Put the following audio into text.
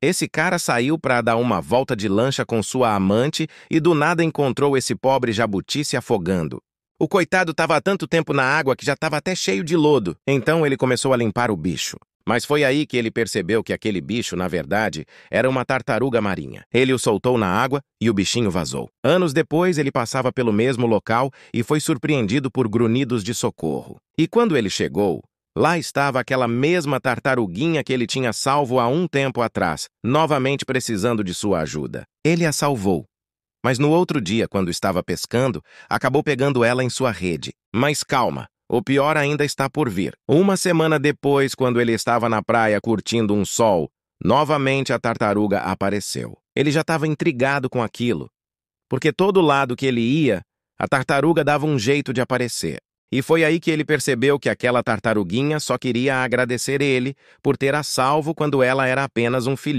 Esse cara saiu para dar uma volta de lancha com sua amante e do nada encontrou esse pobre jabuti se afogando. O coitado estava há tanto tempo na água que já estava até cheio de lodo, então ele começou a limpar o bicho. Mas foi aí que ele percebeu que aquele bicho, na verdade, era uma tartaruga marinha. Ele o soltou na água e o bichinho vazou. Anos depois, ele passava pelo mesmo local e foi surpreendido por grunhidos de socorro. E quando ele chegou, Lá estava aquela mesma tartaruguinha que ele tinha salvo há um tempo atrás, novamente precisando de sua ajuda. Ele a salvou. Mas no outro dia, quando estava pescando, acabou pegando ela em sua rede. Mas calma, o pior ainda está por vir. Uma semana depois, quando ele estava na praia curtindo um sol, novamente a tartaruga apareceu. Ele já estava intrigado com aquilo, porque todo lado que ele ia, a tartaruga dava um jeito de aparecer. E foi aí que ele percebeu que aquela tartaruguinha só queria agradecer ele por ter a salvo quando ela era apenas um filhote.